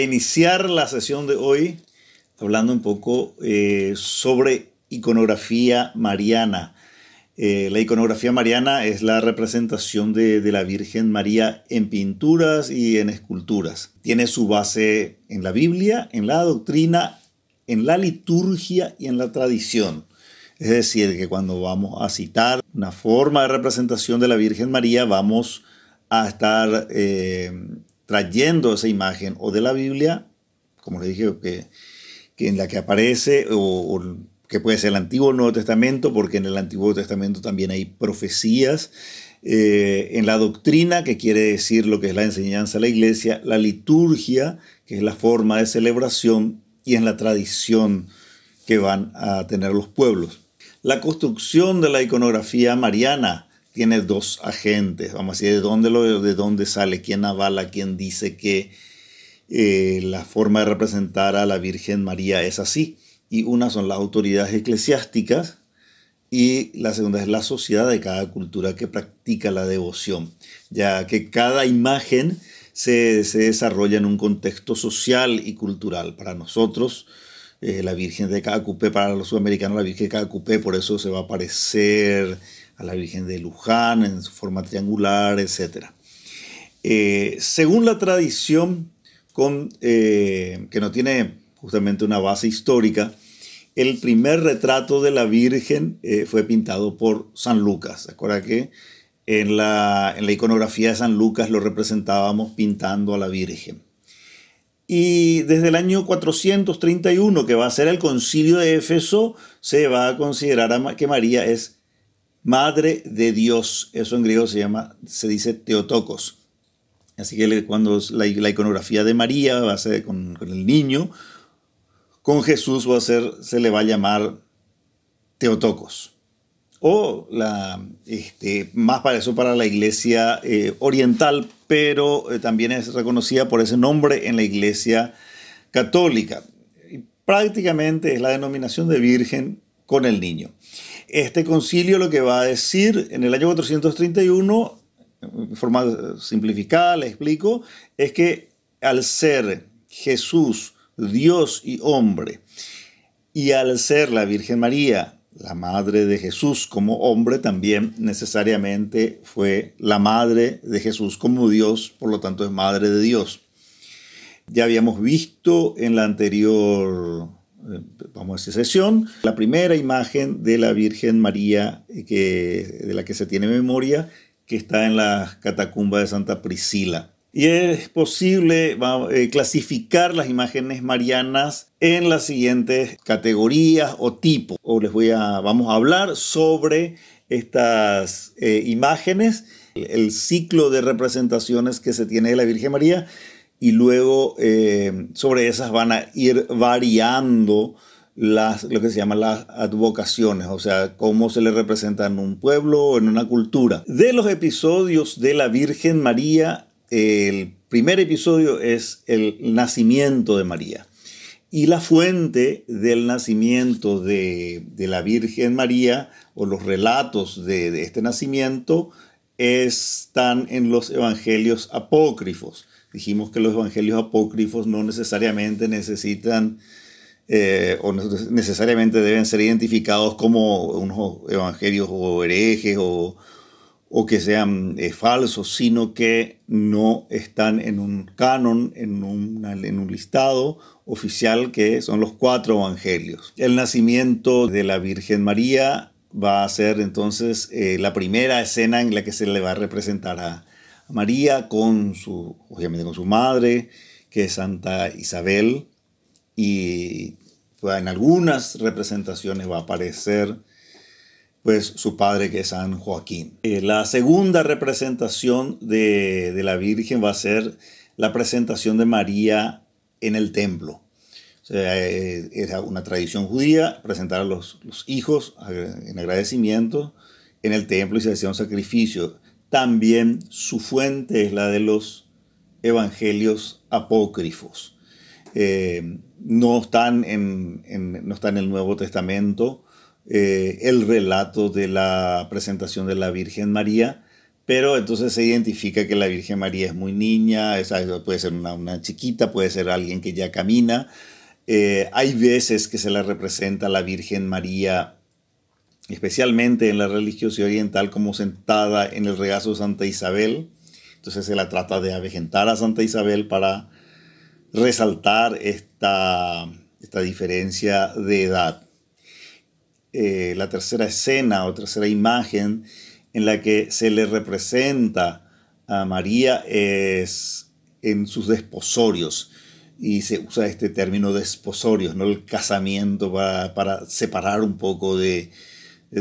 iniciar la sesión de hoy hablando un poco eh, sobre iconografía mariana. Eh, la iconografía mariana es la representación de, la Virgen María en pinturas y en esculturas. Tiene su base en la Biblia, en la doctrina, en la liturgia y en la tradición. Es decir, que cuando vamos a citar una forma de representación de la Virgen María, vamos a estar eh, trayendo esa imagen o de la Biblia, como le dije, que, en la que aparece, o, que puede ser el Antiguo o Nuevo Testamento, porque en el Antiguo Testamento también hay profecías, eh, en la doctrina, que quiere decir lo que es la enseñanza de la iglesia, la liturgia, que es la forma de celebración, y en la tradición que van a tener los pueblos. La construcción de la iconografía mariana, tiene dos agentes, vamos a decir, ¿de dónde, lo, de dónde sale? ¿Quién avala? ¿Quién dice que eh, la forma de representar a la Virgen María es así? Y una son las autoridades eclesiásticas y la segunda es la sociedad de cada cultura que practica la devoción, ya que cada imagen se, desarrolla en un contexto social y cultural. Para nosotros, eh, la Virgen de Cacupé, para los sudamericanos, la Virgen de Cacupé, por eso se va a aparecer a la Virgen de Luján en su forma triangular, etc. Eh, según la tradición, eh, que no tiene justamente una base histórica, el primer retrato de la Virgen eh, fue pintado por San Lucas. ¿Se que en la, en la iconografía de San Lucas lo representábamos pintando a la Virgen? Y desde el año 431, que va a ser el concilio de Éfeso, se va a considerar que María es Madre de Dios, eso en griego se llama, se dice Teotocos. Así que cuando la, iconografía de María va a ser con, el niño, con Jesús va a ser, se le va a llamar Teotocos. O la, este, más para eso para la iglesia eh, oriental, pero eh, también es reconocida por ese nombre en la iglesia católica. prácticamente es la denominación de virgen con el niño. Este concilio lo que va a decir en el año 431, de forma simplificada, le explico, es que al ser Jesús, Dios y hombre, y al ser la Virgen María, la madre de Jesús como hombre, también necesariamente fue la madre de Jesús como Dios, por lo tanto es madre de Dios. Ya habíamos visto en la anterior eh, vamos a hacer sesión, la primera imagen de la Virgen María eh, de la que se tiene memoria, que está en la catacumba de Santa Priscila. Y es posible eh, clasificar las imágenes marianas en las siguientes categorías o tipos. O les voy a, vamos a hablar sobre estas imágenes, el ciclo de representaciones que se tiene de la Virgen María y luego eh, sobre esas van a ir variando las, lo que se llaman las advocaciones, o sea, cómo se le representa en un pueblo o en una cultura. De los episodios de la Virgen María, el primer episodio es el nacimiento de María. Y la fuente del nacimiento de, la Virgen María o los relatos de, de, este nacimiento están en los evangelios apócrifos. Dijimos que los evangelios apócrifos no necesariamente necesitan eh, o necesariamente deben ser identificados como unos evangelios o herejes o, o que sean eh, falsos, sino que no están en un canon, en, un en un listado oficial que son los cuatro evangelios. El nacimiento de la Virgen María va a ser entonces eh, la primera escena en la que se le va a representar a, María con su, obviamente con su madre, que es Santa Isabel, y en algunas representaciones va a aparecer pues su padre que es San Joaquín. Eh, la segunda representación de, la Virgen va a ser la presentación de María en el templo. O sea, era eh, una tradición judía presentar a los, los hijos en agradecimiento en el templo y se hacía un sacrificio. También su fuente es la de los evangelios apócrifos. Eh, no, están en, no está en el Nuevo Testamento eh, el relato de la presentación de la Virgen María, pero entonces se identifica que la Virgen María es muy niña, ah, puede ser una, chiquita, puede ser alguien que ya camina. Eh, hay veces que se la representa la Virgen María especialmente en la religiosidad oriental, como sentada en el regazo de Santa Isabel. Entonces se la trata de avejentar a Santa Isabel para resaltar esta, esta diferencia de edad. Eh, la tercera escena o tercera imagen en la que se le representa a María es en sus desposorios y se usa este término desposorios, ¿no? el casamiento para separar un poco de,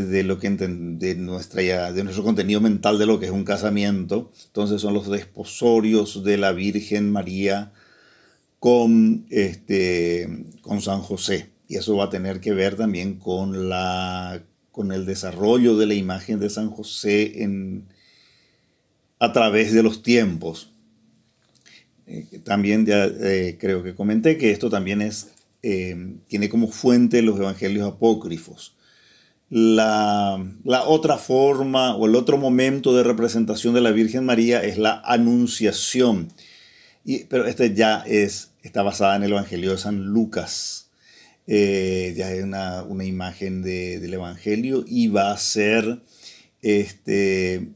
de lo que de nuestra de nuestro contenido mental de lo que es un casamiento. Entonces son los desposorios de la Virgen María con este con San José y eso va a tener que ver también con la con el desarrollo de la imagen de San José en a través de los tiempos. Eh, también ya eh, creo que comenté que esto también es eh, tiene como fuente los evangelios apócrifos la, otra forma o el otro momento de representación de la Virgen María es la anunciación. pero este ya es, está basada en el Evangelio de San Lucas. Eh, ya es una, imagen del Evangelio y va a ser este,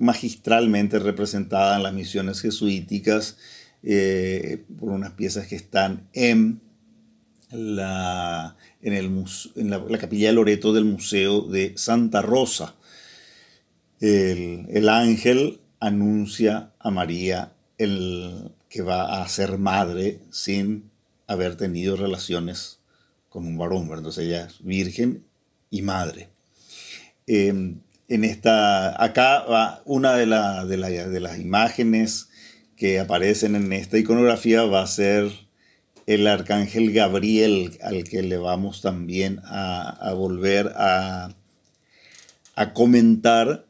magistralmente representada en las misiones jesuíticas eh, por unas piezas que están en la, en, el en la, capilla de Loreto del Museo de Santa Rosa. El, ángel anuncia a María el, que va a ser madre sin haber tenido relaciones con un varón, ¿verdad? entonces ella es virgen y madre. Em, en esta, acá una de, de, de las imágenes que aparecen en esta iconografía va a ser el arcángel Gabriel, al que le vamos también a, volver a, comentar,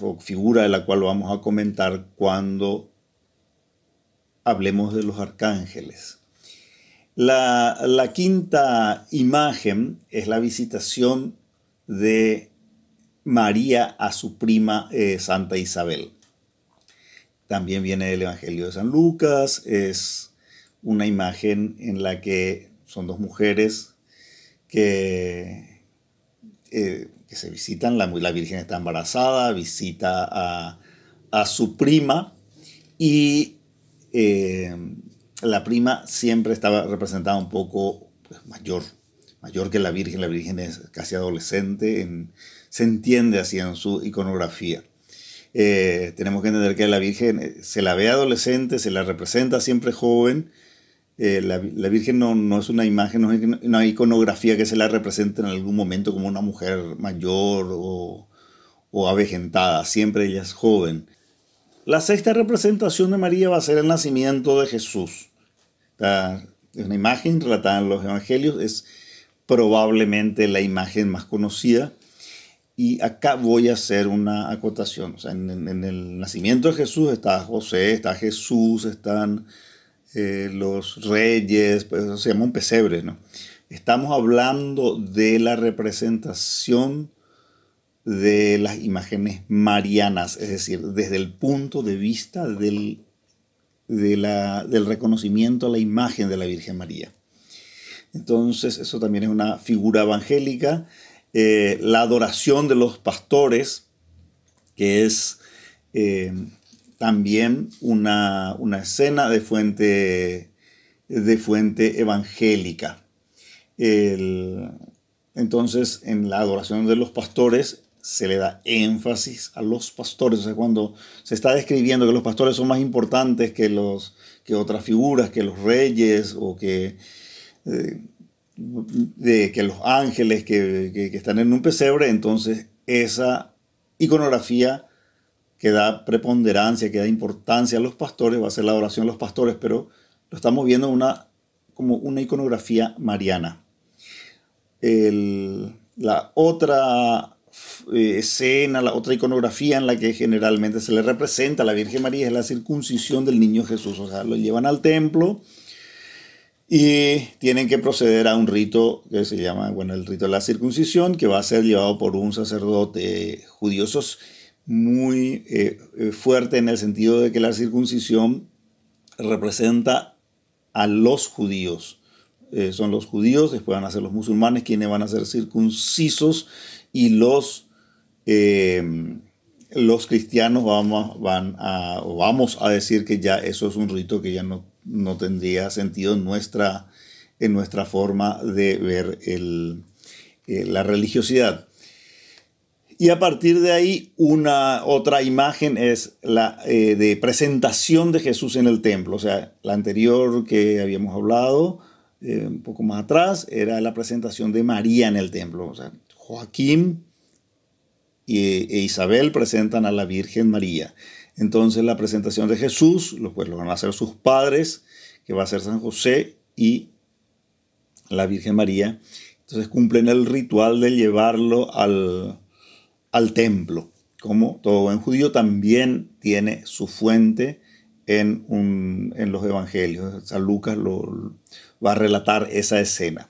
o figura de la cual vamos a comentar cuando hablemos de los arcángeles. La, quinta imagen es la visitación de María a su prima eh, Santa Isabel. También viene del Evangelio de San Lucas, es una imagen en la que son dos mujeres que, eh, se visitan, la, la, Virgen está embarazada, visita a, a su prima y eh, la prima siempre estaba representada un poco pues, mayor, mayor que la Virgen, la Virgen es casi adolescente, se entiende así en su iconografía. Eh, tenemos que entender que la Virgen se la ve adolescente, se la representa siempre joven, eh, la, Virgen no, es una imagen, no hay una iconografía que se la represente en algún momento como una mujer mayor o, o avejentada, siempre ella es joven. La sexta representación de María va a ser el nacimiento de Jesús. es una imagen relatada en los evangelios, es probablemente la imagen más conocida. Y acá voy a hacer una acotación. en, el nacimiento de Jesús está José, está Jesús, están eh, los reyes, pues eso se llama un pesebre, ¿no? Estamos hablando de la representación de las imágenes marianas, es decir, desde el punto de vista del, del reconocimiento a la imagen de la Virgen María. Entonces, eso también es una figura evangélica. Eh, la adoración de los pastores, que es eh, también una, escena de fuente, de fuente evangélica. entonces, en la adoración de los pastores se le da énfasis a los pastores. O sea, cuando se está describiendo que los pastores son más importantes que, los, que otras figuras, que los reyes o que, eh, de, que los ángeles que están en un pesebre, entonces esa iconografía que da preponderancia, que da importancia a los pastores, va a ser la adoración a los pastores, pero lo estamos viendo una, como una iconografía mariana. la otra eh, escena, la otra iconografía en la que generalmente se le representa a la Virgen María es la circuncisión del niño Jesús. O sea, lo llevan al templo y tienen que proceder a un rito que se llama, bueno, el rito de la circuncisión, que va a ser llevado por un sacerdote judío muy eh, eh, fuerte en el sentido de que la circuncisión representa a los judíos. Eh, son los judíos, después van a ser los musulmanes quienes van a ser circuncisos y los, em, los cristianos vamos, van a, vamos a decir que ya eso es un rito que ya no, no tendría sentido en nuestra, en nuestra forma de ver la religiosidad. Y a partir de ahí, una otra imagen es la eh, de presentación de Jesús en el templo. O sea, la anterior que habíamos hablado, eh, un poco más atrás, era la presentación de María en el templo. O sea, Joaquín e, Isabel presentan a la Virgen María. Entonces, la presentación de Jesús, pues lo van a hacer sus padres, que va a ser San José y la Virgen María. Entonces cumplen el ritual de llevarlo al, al templo. Como todo en judío también tiene su fuente en, los evangelios. San Lucas lo, va a relatar esa escena.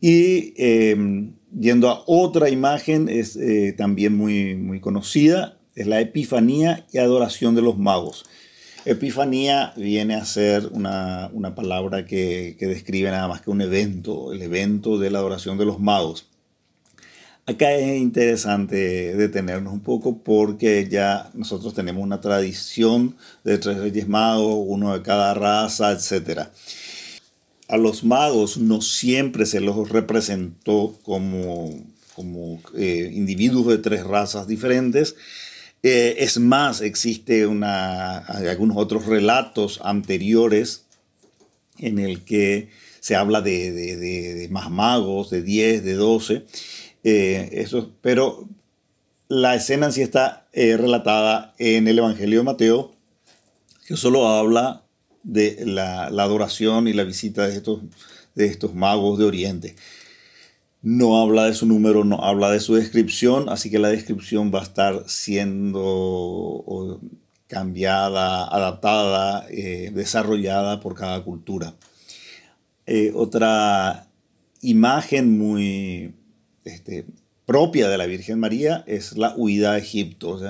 Y em, yendo a otra imagen, es eh, también muy, muy conocida, es la Epifanía y Adoración de los Magos. Epifanía viene a ser una, una palabra que, que, describe nada más que un evento, el evento de la adoración de los magos. Acá es interesante detenernos un poco porque ya nosotros tenemos una tradición de tres reyes magos, uno de cada raza, etc. A los magos no siempre se los representó como, como eh, individuos de tres razas diferentes. Eh, es más, existe una, algunos otros relatos anteriores en el que se habla de, de más magos, de 10, de 12 eh, eso, pero la escena en sí está eh, relatada en el Evangelio de Mateo, que solo habla de la, adoración y la visita de estos, de estos magos de Oriente. No habla de su número, no habla de su descripción, así que la descripción va a estar siendo cambiada, adaptada, eh, desarrollada por cada cultura. otra imagen muy, este, propia de la Virgen María es la huida a Egipto,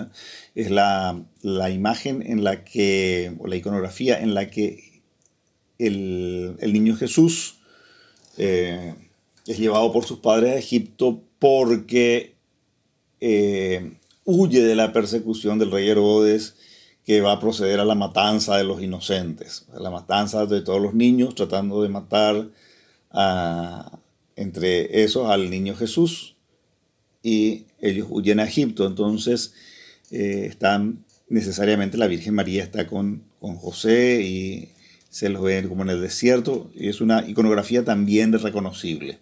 es la, imagen en la que, o la iconografía en la que el, niño Jesús eh, es llevado por sus padres a Egipto porque eh, huye de la persecución del rey Herodes que va a proceder a la matanza de los inocentes, la matanza de todos los niños, tratando de matar a, entre esos al niño Jesús y ellos huyen a Egipto. Entonces eh, están necesariamente la Virgen María está con, José y se los ve como en el desierto y es una iconografía también reconocible.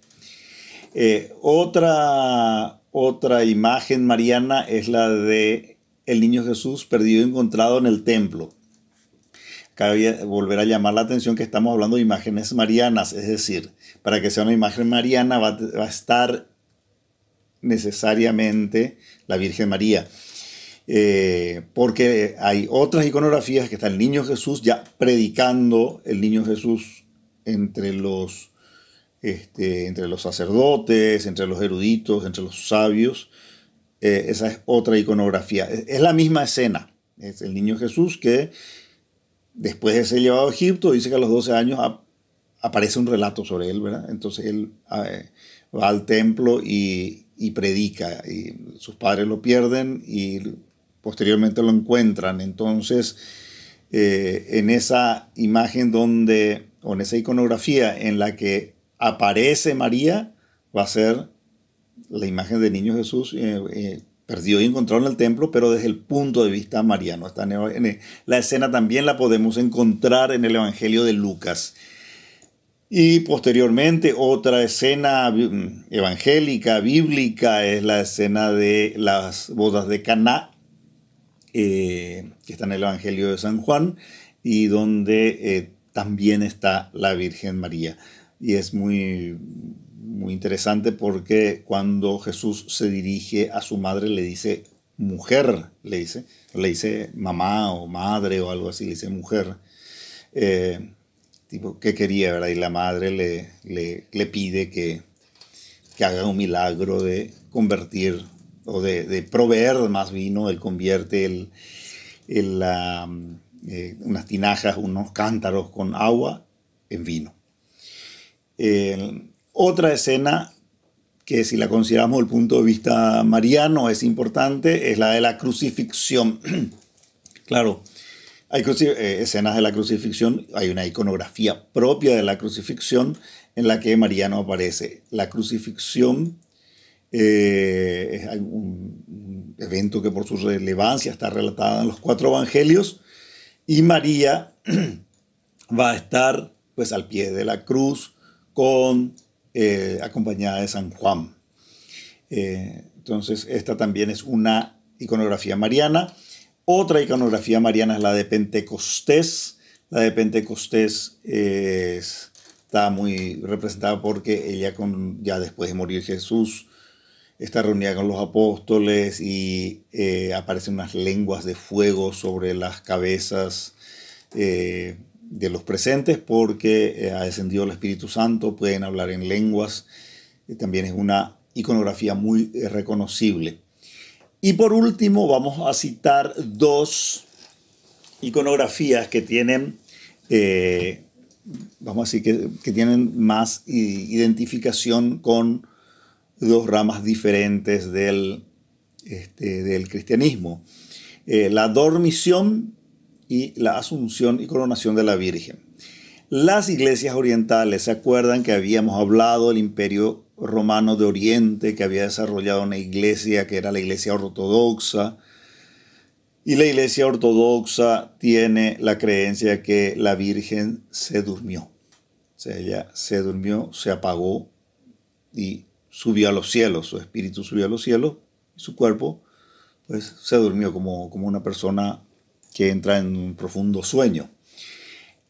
Eh, otra, otra imagen mariana es la de el niño Jesús perdido y encontrado en el templo cabe volver a llamar la atención que estamos hablando de imágenes marianas, es decir, para que sea una imagen mariana va, a estar necesariamente la Virgen María. Eh, porque hay otras iconografías que está el Niño Jesús ya predicando el Niño Jesús entre los, este, entre los sacerdotes, entre los eruditos, entre los sabios. Eh, esa es otra iconografía. es la misma escena. Es el Niño Jesús que después de ser llevado a Egipto, dice que a los 12 años aparece un relato sobre él, ¿verdad? Entonces él ah, eh, va al templo y, predica, y sus padres lo pierden y posteriormente lo encuentran. Entonces, eh, en esa imagen donde, o en esa iconografía en la que aparece María, va a ser la imagen de Niño Jesús eh, perdido y encontrado en el templo, pero desde el punto de vista mariano. Está la escena también la podemos encontrar en el Evangelio de Lucas. Y posteriormente otra escena mm, evangélica, bíblica, es la escena de las bodas de Caná, eh, que está en el Evangelio de San Juan, y donde eh, también está la Virgen María. Y es muy, muy interesante porque cuando Jesús se dirige a su madre le dice mujer, le dice, le dice mamá o madre o algo así, le dice mujer. Eh, tipo, ¿qué quería, verdad? Y la madre le, le, pide que, haga un milagro de convertir o de, proveer más vino, él convierte eh, unas tinajas, unos cántaros con agua en vino. Otra escena que si la consideramos desde el punto de vista mariano es importante es la de la crucifixión. claro, hay eh, escenas de la crucifixión, hay una iconografía propia de la crucifixión en la que Mariano aparece. La crucifixión eh, es un evento que por su relevancia está relatada en los cuatro evangelios y María va a estar pues al pie de la cruz con eh, acompañada de San Juan. Eh, entonces, esta también es una iconografía mariana. Otra iconografía mariana es la de Pentecostés. La de Pentecostés eh, está muy representada porque ella, con, ya después de morir Jesús, está reunida con los apóstoles y aparecen unas lenguas de fuego sobre las cabezas de los presentes porque eh, ha descendido el Espíritu Santo, pueden hablar en lenguas, eh, también es una iconografía muy eh, reconocible. Y por último vamos a citar dos iconografías que tienen, vamos que, tienen más identificación con dos ramas diferentes del, este, del cristianismo. la dormición y la asunción y coronación de la Virgen. Las iglesias orientales, ¿se acuerdan que habíamos hablado del imperio romano de Oriente, que había desarrollado una iglesia que era la iglesia ortodoxa? Y la iglesia ortodoxa tiene la creencia que la Virgen se durmió. O sea, ella se durmió, se apagó y subió a los cielos, su espíritu subió a los cielos, y su cuerpo pues se durmió como, como una persona que entra en un profundo sueño.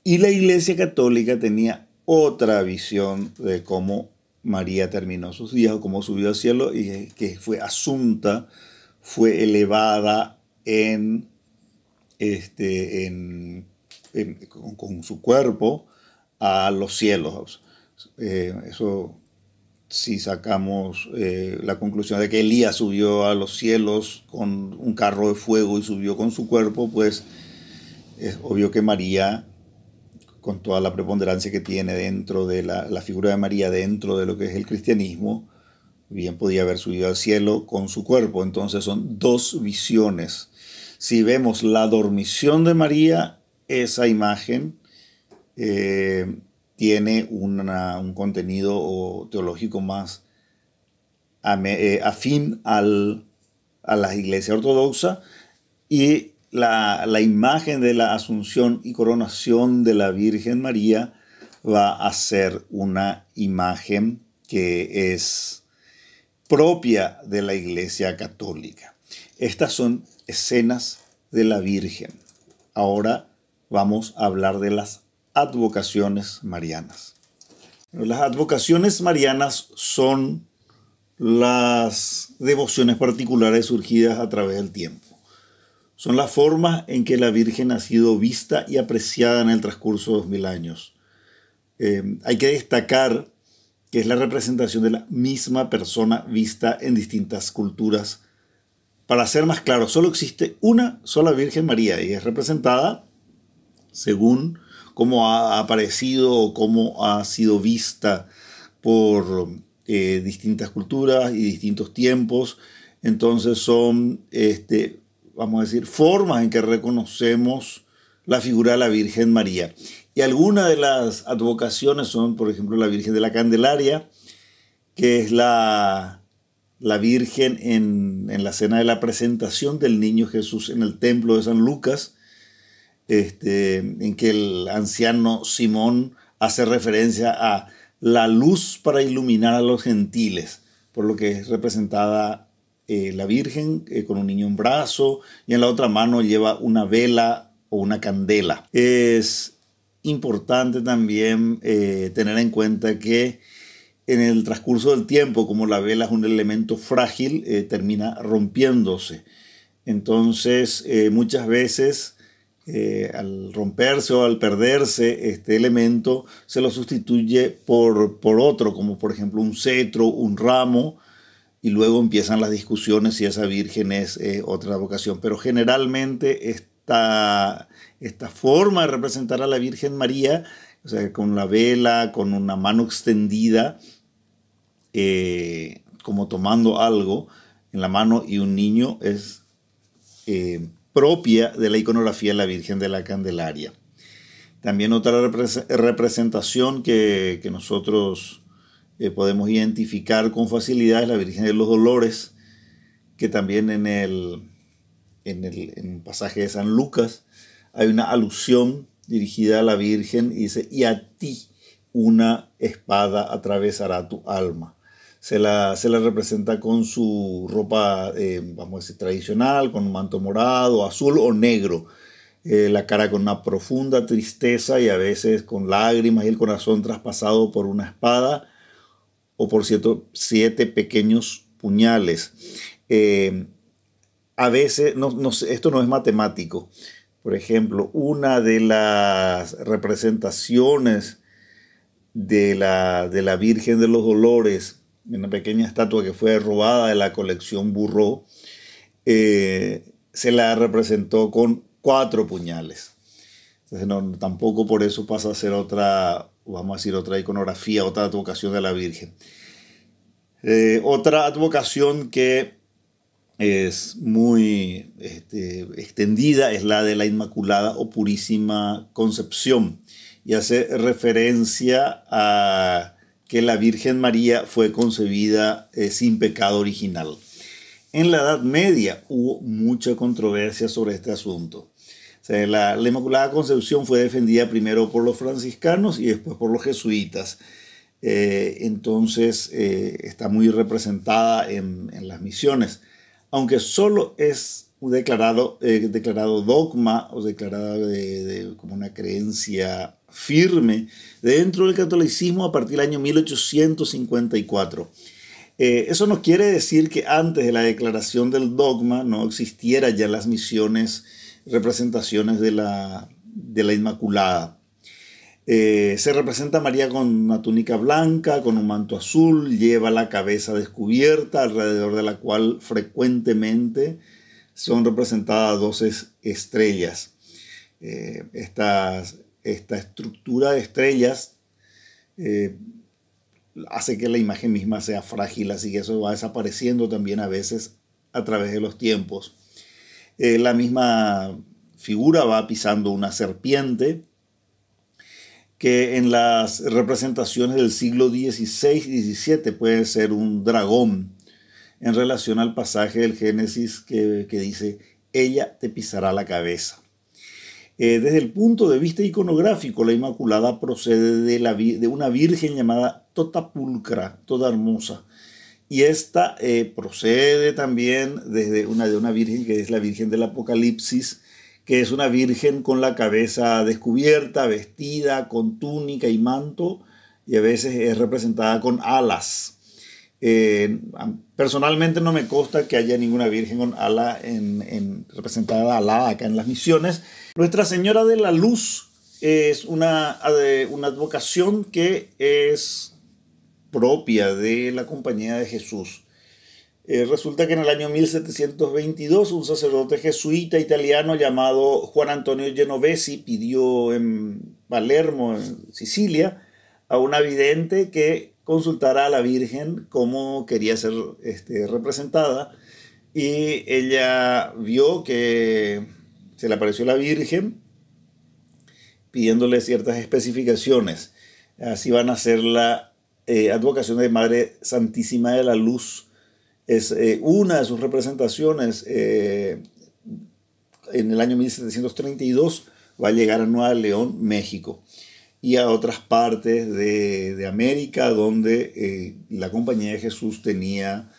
Y la Iglesia Católica tenía otra visión de cómo María terminó sus días o cómo subió al cielo y que fue asunta, fue elevada en, este, con, su cuerpo a los cielos. Eh, eso si sacamos eh, la conclusión de que Elías subió a los cielos con un carro de fuego y subió con su cuerpo, pues es obvio que María, con toda la preponderancia que tiene dentro de la, figura de María, dentro de lo que es el cristianismo, bien podía haber subido al cielo con su cuerpo. Entonces son dos visiones. Si vemos la dormición de María, esa imagen, eh, tiene un contenido teológico más eh, afín a la iglesia ortodoxa y la, la, imagen de la asunción y coronación de la Virgen María va a ser una imagen que es propia de la iglesia católica. Estas son escenas de la Virgen. Ahora vamos a hablar de las advocaciones marianas. Las advocaciones marianas son las devociones particulares surgidas a través del tiempo. Son las formas en que la Virgen ha sido vista y apreciada en el transcurso de dos mil años. Eh, hay que destacar que es la representación de la misma persona vista en distintas culturas. Para ser más claro, solo existe una sola Virgen María y es representada según cómo ha aparecido o cómo ha sido vista por eh, distintas culturas y distintos tiempos. Entonces son, este, vamos a decir, formas en que reconocemos la figura de la Virgen María. Y algunas de las advocaciones son, por ejemplo, la Virgen de la Candelaria, que es la, Virgen en, en la cena de la presentación del niño Jesús en el templo de San Lucas, este, en que el anciano Simón hace referencia a la luz para iluminar a los gentiles, por lo que es representada eh, la Virgen eh, con un niño en brazo y en la otra mano lleva una vela o una candela. Es importante también eh, tener en cuenta que en el transcurso del tiempo, como la vela es un elemento frágil, termina rompiéndose. Entonces, muchas veces eh, al romperse o al perderse este elemento, se lo sustituye por, otro, como por ejemplo un cetro, un ramo, y luego empiezan las discusiones si esa virgen es eh, otra vocación. Pero generalmente esta, esta forma de representar a la Virgen María, o sea, con la vela, con una mano extendida, eh, como tomando algo en la mano y un niño, es propia de la iconografía de la Virgen de la Candelaria. También otra representación que, nosotros eh, podemos identificar con facilidad es la Virgen de los Dolores, que también en el, en el, en el pasaje de San Lucas hay una alusión dirigida a la Virgen y dice, y a ti una espada atravesará tu alma se la, representa con su ropa, eh, vamos a decir, tradicional, con un manto morado, azul o negro. Eh, la cara con una profunda tristeza y a veces con lágrimas y el corazón traspasado por una espada o por cierto, siete pequeños puñales. Eh, a veces, no, esto no es matemático. Por ejemplo, una de las representaciones de la, de la Virgen de los Dolores una pequeña estatua que fue robada de la colección Burro, eh, se la representó con cuatro puñales. Entonces, no, tampoco por eso pasa a ser otra, vamos a decir, otra iconografía, otra advocación de la Virgen. Eh, otra advocación que es muy este, extendida es la de la Inmaculada o Purísima Concepción y hace referencia a que la Virgen María fue concebida eh, sin pecado original. En la Edad Media hubo mucha controversia sobre este asunto. la, Inmaculada Concepción fue defendida primero por los franciscanos y después por los jesuitas. Eh, entonces eh, está muy representada en, las misiones, aunque solo es declarado, declarado dogma o declarada como una creencia firme dentro del catolicismo a partir del año 1854. Eh, eso no quiere decir que antes de la declaración del dogma no existieran ya las misiones, representaciones de la, de la Inmaculada. Eh, se representa a María con una túnica blanca, con un manto azul, lleva la cabeza descubierta, alrededor de la cual frecuentemente son representadas dos estrellas. Eh, estas esta estructura de estrellas eh, hace que la imagen misma sea frágil, así que eso va desapareciendo también a veces a través de los tiempos. Eh, la misma figura va pisando una serpiente que en las representaciones del siglo XVI y XVII puede ser un dragón en relación al pasaje del Génesis que dice, ella te pisará la cabeza. Eh, desde el punto de vista iconográfico, la Inmaculada procede de, una virgen llamada Totapulcra, Toda Hermosa. Y esta eh, procede también desde una, de una virgen que es la Virgen del Apocalipsis, que es una virgen con la cabeza descubierta, vestida, con túnica y manto, y a veces es representada con alas. Eh, personalmente no me consta que haya ninguna virgen con ala en, representada alada acá en las misiones, nuestra Señora de la Luz es una, eh, una advocación que es propia de la Compañía de Jesús. Eh, resulta que en el año 1722 un sacerdote jesuita italiano llamado Juan Antonio Genovesi pidió en Palermo, en Sicilia, a una vidente que consultara a la Virgen cómo quería ser este, representada y ella vio que se le apareció la Virgen pidiéndole ciertas especificaciones. Así van a ser la eh, advocación de Madre Santísima de la Luz. Es eh, una de sus representaciones eh, en el año 1732 va a llegar a Nueva León, México, y a otras partes de, de América donde la Compañía de Jesús tenía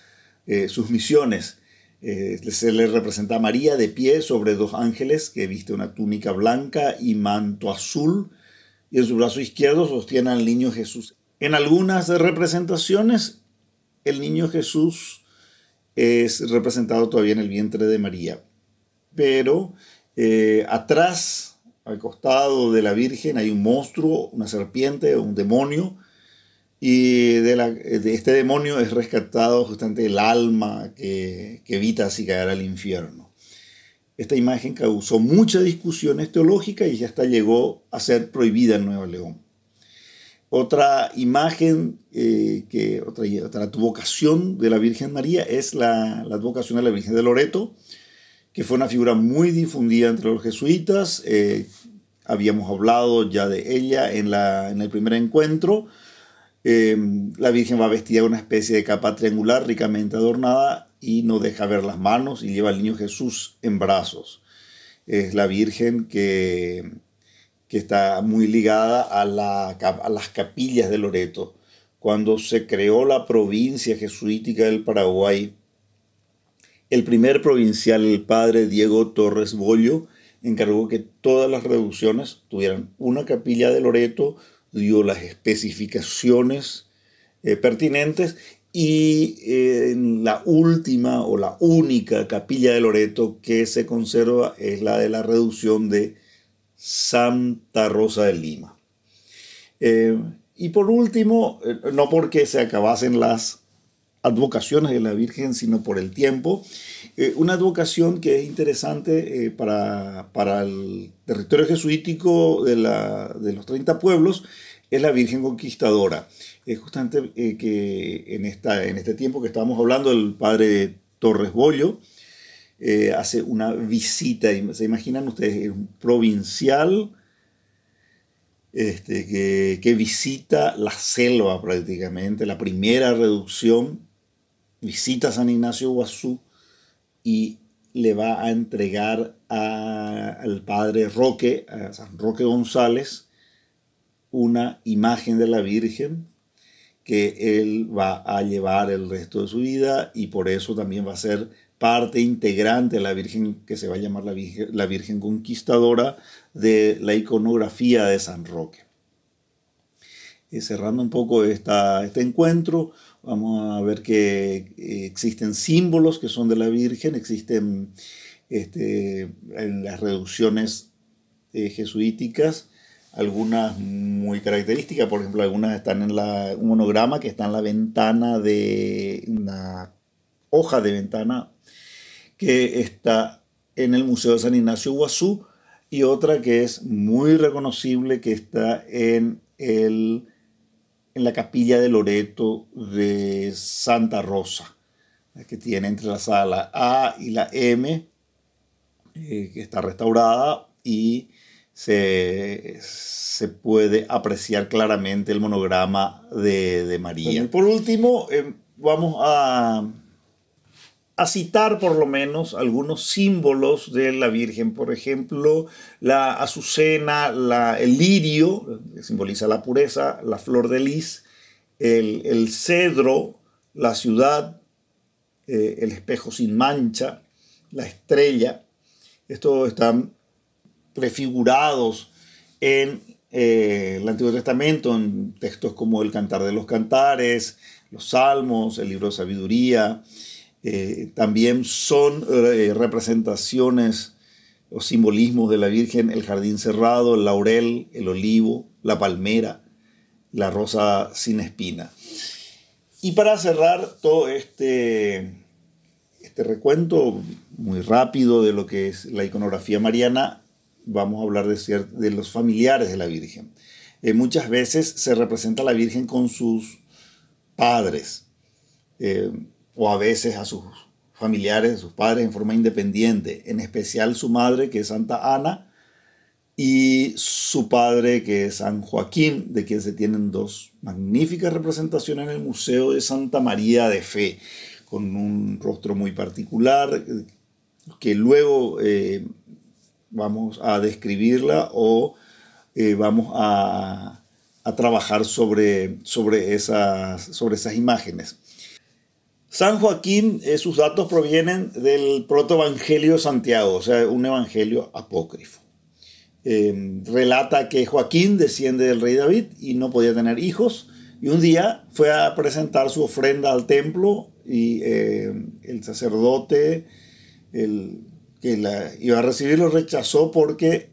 sus misiones. Eh, se le representa a María de pie sobre dos ángeles que viste una túnica blanca y manto azul y en su brazo izquierdo sostiene al niño Jesús. En algunas representaciones el niño Jesús es representado todavía en el vientre de María, pero eh, atrás, al costado de la Virgen, hay un monstruo, una serpiente, o un demonio, y de, este demonio es rescatado justamente el alma que, que evita así caer al infierno. Esta imagen causó muchas discusiones teológicas y ya hasta llegó a ser prohibida en Nueva León. Otra imagen, eh, que, otra, otra, advocación de la Virgen María es la, la, advocación de la Virgen de Loreto, que fue una figura muy difundida entre los jesuitas. Eh, habíamos hablado ya de ella en, en el primer encuentro. Eh, la Virgen va vestida de una especie de capa triangular ricamente adornada y no deja ver las manos y lleva al niño Jesús en brazos. Es la Virgen que, está muy ligada a, a las capillas de Loreto. Cuando se creó la provincia jesuítica del Paraguay, el primer provincial, el padre Diego Torres Bollo, encargó que todas las reducciones tuvieran una capilla de Loreto, dio las especificaciones eh, pertinentes y eh, la última o la única capilla de Loreto que se conserva es la de la reducción de Santa Rosa de Lima. Eh, y por último, no porque se acabasen las advocaciones de la Virgen, sino por el tiempo, eh, una advocación que es interesante eh, para, el territorio jesuítico de, los 30 pueblos es la Virgen Conquistadora. Es justamente eh, que en, esta, en este tiempo que estábamos hablando, el padre Torres Bollo hace una visita, se imaginan ustedes, un provincial este, que, que visita la selva prácticamente, la primera reducción visita San Ignacio Guazú y le va a entregar al padre Roque, a San Roque González, una imagen de la Virgen que él va a llevar el resto de su vida y por eso también va a ser parte integrante, de la Virgen que se va a llamar la Virgen, Conquistadora de la iconografía de San Roque. Eh, cerrando un poco este encuentro, vamos a ver que eh, existen símbolos que son de la Virgen, existen este, en las reducciones eh, jesuíticas, algunas muy características, por ejemplo, algunas están en la, un monograma que está en la ventana de una hoja de ventana que está en el Museo de San Ignacio Guazú y otra que es muy reconocible que está en el en la capilla de Loreto de Santa Rosa, que tiene entre la sala A y la M, eh, que está restaurada y se, se, puede apreciar claramente el monograma de, de María. por último, em, vamos a a citar por lo menos algunos símbolos de la Virgen, por ejemplo, la azucena, el lirio, que simboliza la pureza, la flor de lis, el, cedro, la ciudad, eh, el espejo sin mancha, la estrella. Estos están prefigurados en eh, el Antiguo Testamento, en textos como el Cantar de los Cantares, los Salmos, el Libro de Sabiduría, eh, también son eh, representaciones o simbolismos de la Virgen, el jardín cerrado, el laurel, el olivo, la palmera, la rosa sin espina. Y para cerrar todo este, este recuento muy rápido de lo que es la iconografía mariana, vamos a hablar de, de los familiares de la Virgen. Eh, muchas veces se representa a la Virgen con sus padres o a veces a sus familiares, a sus padres en forma independiente, en especial su madre que es Santa Ana y su padre que es San Joaquín, de quien se tienen dos magníficas representaciones en el Museo de Santa María de Fe, con un rostro muy particular que luego eh, vamos a describirla o eh, vamos a, trabajar sobre, sobre, esas, sobre esas imágenes. San Joaquín, eh, sus datos provienen del protoevangelio de Santiago, o sea, un evangelio apócrifo. Em, relata que Joaquín desciende del rey David y no podía tener hijos, y un día fue a presentar su ofrenda al templo y em, el sacerdote que iba a recibir lo rechazó porque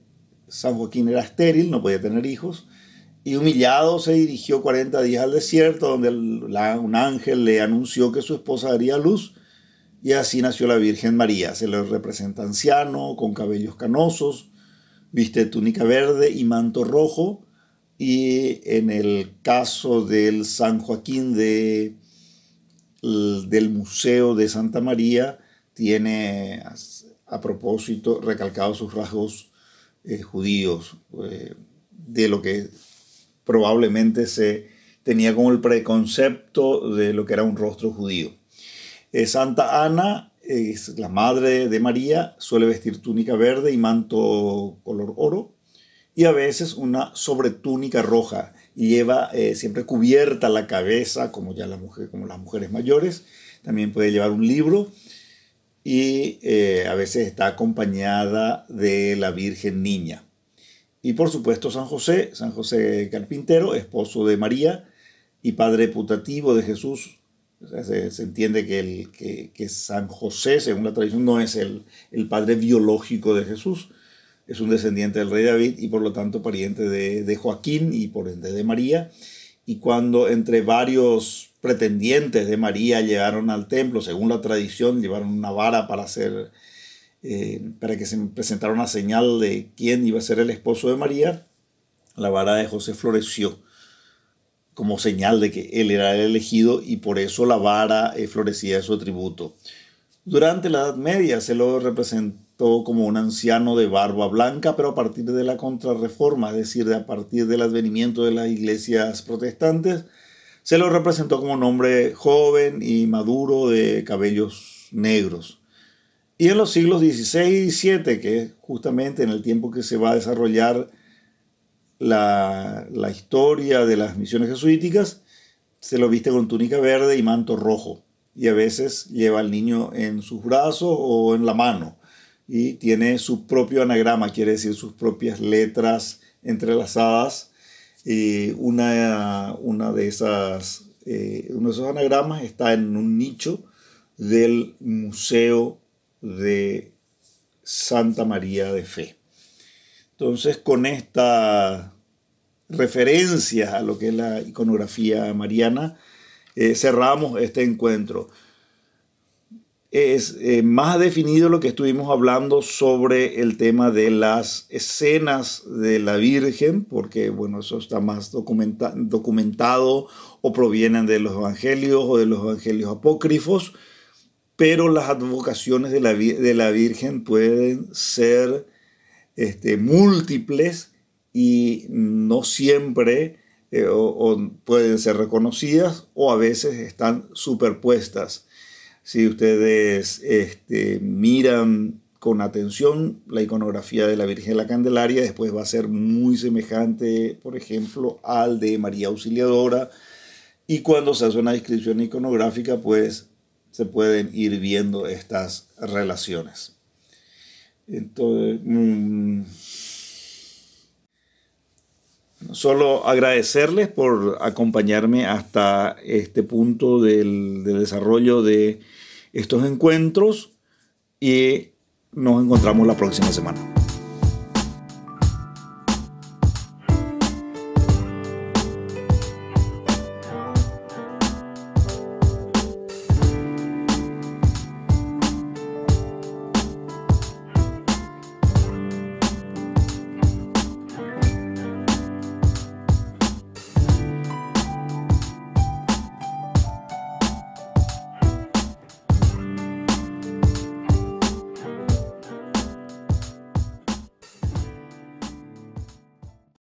San Joaquín era estéril, no podía tener hijos, y humillado se dirigió 40 días al desierto, donde un ángel le anunció que su esposa daría luz. Y así nació la Virgen María. Se le representa anciano, con cabellos canosos, viste túnica verde y manto rojo. Y en el caso del San Joaquín de, del Museo de Santa María, tiene a propósito recalcado sus rasgos eh, judíos eh, de lo que probablemente se tenía como el preconcepto de lo que era un rostro judío. Eh, Santa Ana, es la madre de María, suele vestir túnica verde y manto color oro y a veces una sobretúnica roja y lleva eh, siempre cubierta la cabeza, como ya la mujer, como las mujeres mayores. También puede llevar un libro y eh, a veces está acompañada de la Virgen Niña. Y por supuesto San José, San José Carpintero, esposo de María y padre putativo de Jesús. se, entiende que, el, que, San José, según la tradición, no es el, el, padre biológico de Jesús. Es un descendiente del rey David y por lo tanto pariente de, de Joaquín y por ende de María. Y cuando entre varios pretendientes de María llegaron al templo, según la tradición, llevaron una vara para hacer eh, para que se presentara una señal de quién iba a ser el esposo de María, la vara de José floreció como señal de que él era el elegido y por eso la vara eh, florecía de su tributo. Durante la Edad Media se lo representó como un anciano de barba blanca, pero a partir de la contrarreforma, es decir, a partir del advenimiento de las iglesias protestantes, se lo representó como un hombre joven y maduro de cabellos negros. Y en los siglos XVI y XVII, que es justamente en el tiempo que se va a desarrollar la, historia de las misiones jesuíticas, se lo viste con túnica verde y manto rojo. Y a veces lleva al niño en sus brazos o en la mano. Y tiene su propio anagrama, quiere decir sus propias letras entrelazadas. Y una, una de esas, eh, uno de esos anagramas está en un nicho del Museo de Santa María de Fe. Entonces, con esta referencia a lo que es la iconografía mariana, eh, cerramos este encuentro. Es eh, más definido lo que estuvimos hablando sobre el tema de las escenas de la Virgen, porque bueno, eso está más documentado o provienen de los evangelios o de los evangelios apócrifos pero las advocaciones de la, de la Virgen pueden ser este, múltiples y no siempre eh, pueden ser reconocidas o a veces están superpuestas. Si ustedes este, miran con atención la iconografía de la Virgen de la Candelaria, después va a ser muy semejante, por ejemplo, al de María Auxiliadora. Y cuando se hace una descripción iconográfica, pues se pueden ir viendo estas relaciones. Entonces, mm, solo agradecerles por acompañarme hasta este punto del desarrollo de estos encuentros y nos encontramos la próxima semana.